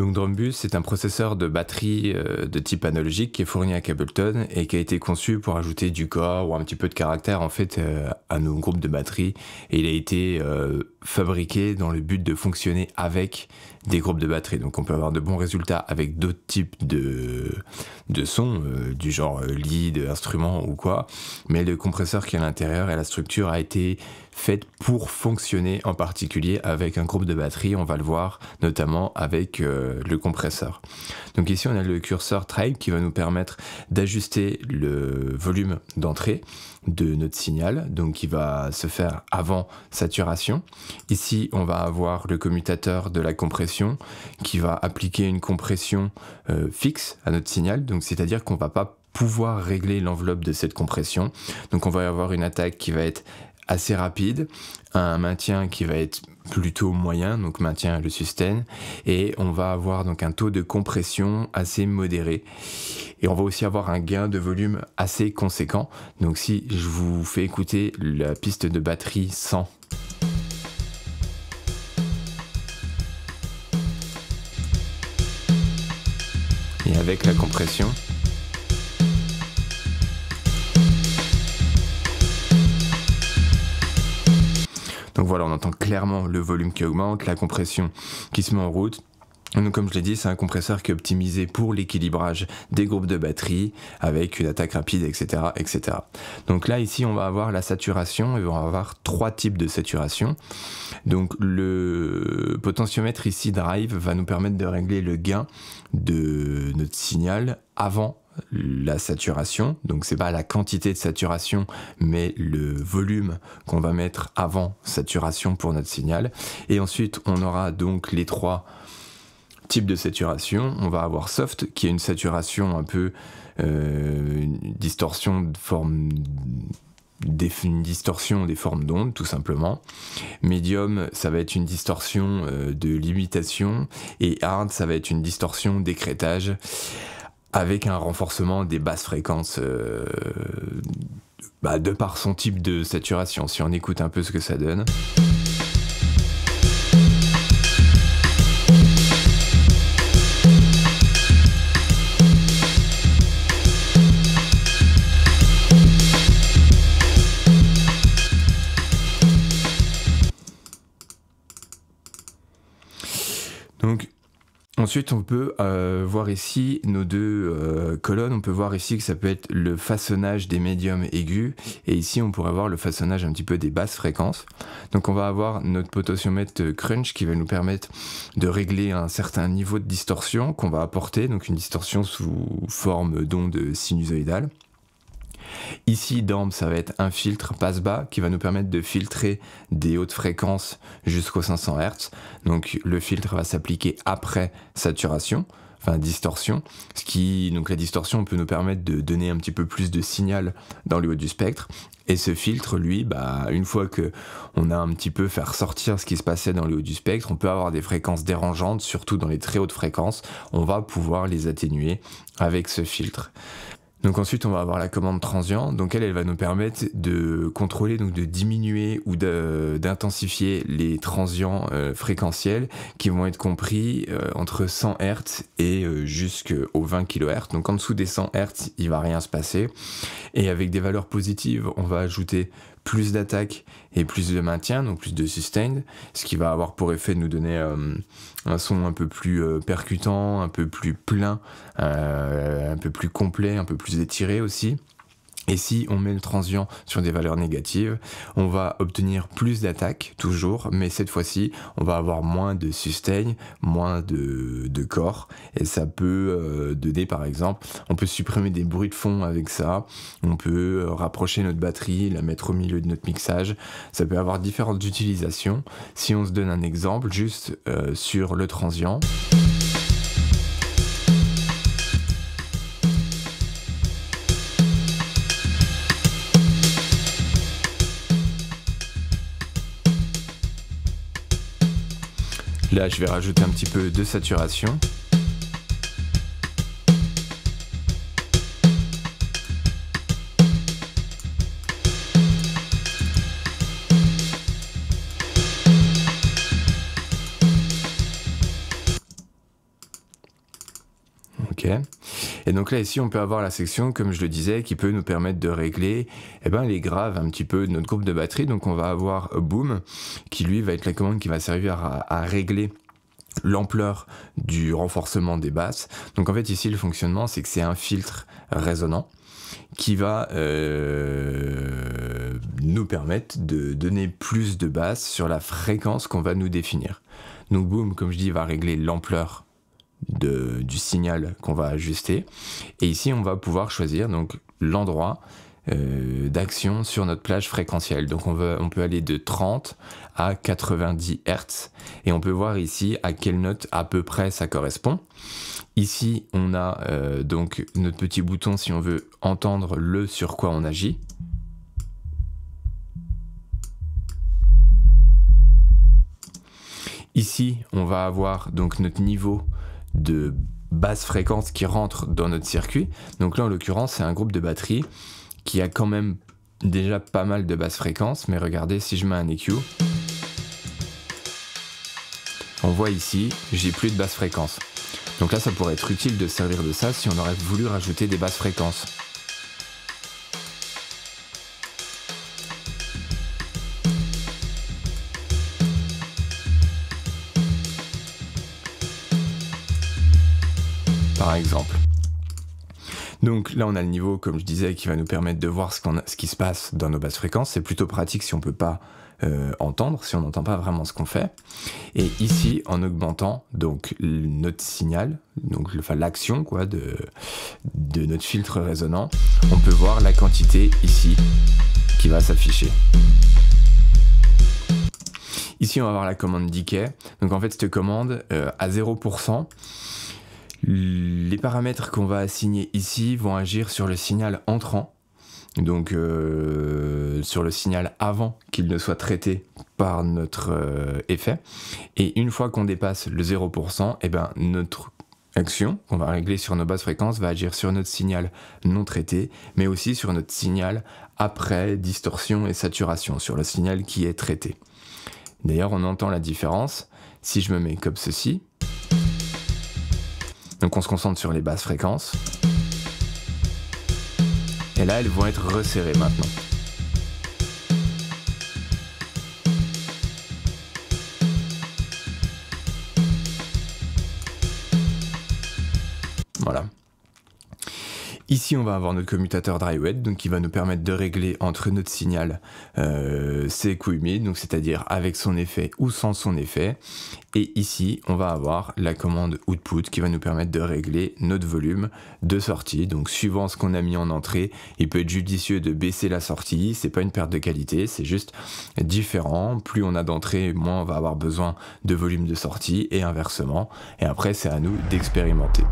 Donc Drumbus, c'est un processeur de batterie euh, de type analogique qui est fourni à Cableton et qui a été conçu pour ajouter du corps ou un petit peu de caractère en fait euh, à nos groupes de batterie Et il a été euh, fabriqué dans le but de fonctionner avec des groupes de batterie. Donc on peut avoir de bons résultats avec d'autres types de, de sons, du genre lead, instrument ou quoi. Mais le compresseur qui est à l'intérieur et la structure a été faite pour fonctionner en particulier avec un groupe de batterie, on va le voir notamment avec euh, le compresseur. Donc ici on a le curseur Tribe qui va nous permettre d'ajuster le volume d'entrée de notre signal, donc qui va se faire avant saturation. Ici on va avoir le commutateur de la compression qui va appliquer une compression euh, fixe à notre signal, donc c'est-à-dire qu'on va pas pouvoir régler l'enveloppe de cette compression. Donc on va avoir une attaque qui va être assez rapide, un maintien qui va être plutôt moyen, donc maintien le sustain, et on va avoir donc un taux de compression assez modéré. Et on va aussi avoir un gain de volume assez conséquent. Donc si je vous fais écouter la piste de batterie sans et avec la compression, Donc voilà, on entend clairement le volume qui augmente, la compression qui se met en route. Donc comme je l'ai dit, c'est un compresseur qui est optimisé pour l'équilibrage des groupes de batterie avec une attaque rapide, etc., etc. Donc là, ici, on va avoir la saturation et on va avoir trois types de saturation. Donc le potentiomètre ici Drive va nous permettre de régler le gain de notre signal avant la saturation, donc c'est pas la quantité de saturation, mais le volume qu'on va mettre avant saturation pour notre signal. Et ensuite, on aura donc les trois types de saturation. On va avoir soft, qui est une saturation un peu euh, une distorsion de forme des, distorsion des formes d'ondes, tout simplement. Medium, ça va être une distorsion euh, de limitation. Et hard, ça va être une distorsion d'écrétage avec un renforcement des basses fréquences euh, bah, de par son type de saturation, si on écoute un peu ce que ça donne. Donc Ensuite, on peut euh, voir ici nos deux euh, colonnes. On peut voir ici que ça peut être le façonnage des médiums aigus. Et ici, on pourrait voir le façonnage un petit peu des basses fréquences. Donc, on va avoir notre potentiomètre crunch qui va nous permettre de régler un certain niveau de distorsion qu'on va apporter. Donc, une distorsion sous forme d'onde sinusoïdale. Ici, DAMP, ça va être un filtre passe-bas qui va nous permettre de filtrer des hautes fréquences jusqu'aux 500 Hz. Donc le filtre va s'appliquer après saturation, enfin distorsion, ce qui, donc la distorsion peut nous permettre de donner un petit peu plus de signal dans le haut du spectre. Et ce filtre, lui, bah, une fois que on a un petit peu fait ressortir ce qui se passait dans le haut du spectre, on peut avoir des fréquences dérangeantes, surtout dans les très hautes fréquences. On va pouvoir les atténuer avec ce filtre. Donc ensuite, on va avoir la commande transient. Donc elle, elle va nous permettre de contrôler, donc de diminuer ou d'intensifier les transients euh, fréquentiels qui vont être compris euh, entre 100 Hz et euh, jusqu'aux 20 kHz. Donc en dessous des 100 Hz, il va rien se passer. Et avec des valeurs positives, on va ajouter plus d'attaque et plus de maintien, donc plus de sustain, ce qui va avoir pour effet de nous donner euh, un son un peu plus euh, percutant, un peu plus plein, euh, un peu plus complet, un peu plus étiré aussi. Et si on met le transient sur des valeurs négatives, on va obtenir plus d'attaques, toujours, mais cette fois-ci, on va avoir moins de sustain, moins de, de corps, et ça peut euh, donner par exemple, on peut supprimer des bruits de fond avec ça, on peut euh, rapprocher notre batterie, la mettre au milieu de notre mixage, ça peut avoir différentes utilisations. Si on se donne un exemple, juste euh, sur le transient. Là, je vais rajouter un petit peu de saturation. Ok. Et donc là ici on peut avoir la section comme je le disais qui peut nous permettre de régler eh ben, les graves un petit peu de notre groupe de batterie. Donc on va avoir boom qui lui va être la commande qui va servir à, régler l'ampleur du renforcement des basses. Donc en fait ici le fonctionnement c'est que c'est un filtre résonant qui va euh, nous permettre de donner plus de basses sur la fréquence qu'on va nous définir. Donc boom comme je dis va régler l'ampleur du signal qu'on va ajuster. Et ici, on va pouvoir choisir donc l'endroit euh, d'action sur notre plage fréquentielle. Donc on, veut, on peut aller de 30 à 90 Hertz et on peut voir ici à quelle note à peu près ça correspond. Ici, on a euh, donc notre petit bouton si on veut entendre le sur quoi on agit. Ici, on va avoir donc notre niveau de basse fréquence qui rentre dans notre circuit. Donc là, en l'occurrence, c'est un groupe de batterie qui a quand même déjà pas mal de basses fréquences mais regardez, si je mets un EQ, on voit ici, j'ai plus de basse fréquences Donc là, ça pourrait être utile de servir de ça si on aurait voulu rajouter des basses fréquences. par exemple. Donc là, on a le niveau, comme je disais, qui va nous permettre de voir ce, qu'on a, ce qui se passe dans nos basses fréquences. C'est plutôt pratique si on ne peut pas euh, entendre, si on n'entend pas vraiment ce qu'on fait. Et ici, en augmentant donc notre signal, donc l'action quoi de, de notre filtre résonant, on peut voir la quantité ici qui va s'afficher. Ici, on va voir la commande decay. Donc en fait, cette commande euh, à 0%, les paramètres qu'on va assigner ici vont agir sur le signal entrant, donc euh, sur le signal avant qu'il ne soit traité par notre euh, effet. Et une fois qu'on dépasse le 0%, et bien notre action qu'on va régler sur nos basses fréquences va agir sur notre signal non traité, mais aussi sur notre signal après distorsion et saturation, sur le signal qui est traité. D'ailleurs, on entend la différence. Si je me mets comme ceci, donc on se concentre sur les basses fréquences. Et là, elles vont être resserrées maintenant. Voilà. Ici, on va avoir notre commutateur dry-wet, donc qui va nous permettre de régler entre notre signal euh, sec ou humide, donc c'est-à-dire avec son effet ou sans son effet. Et ici, on va avoir la commande output qui va nous permettre de régler notre volume de sortie. Donc, suivant ce qu'on a mis en entrée, il peut être judicieux de baisser la sortie. C'est pas une perte de qualité, c'est juste différent. Plus on a d'entrée, moins on va avoir besoin de volume de sortie et inversement. Et après, c'est à nous d'expérimenter.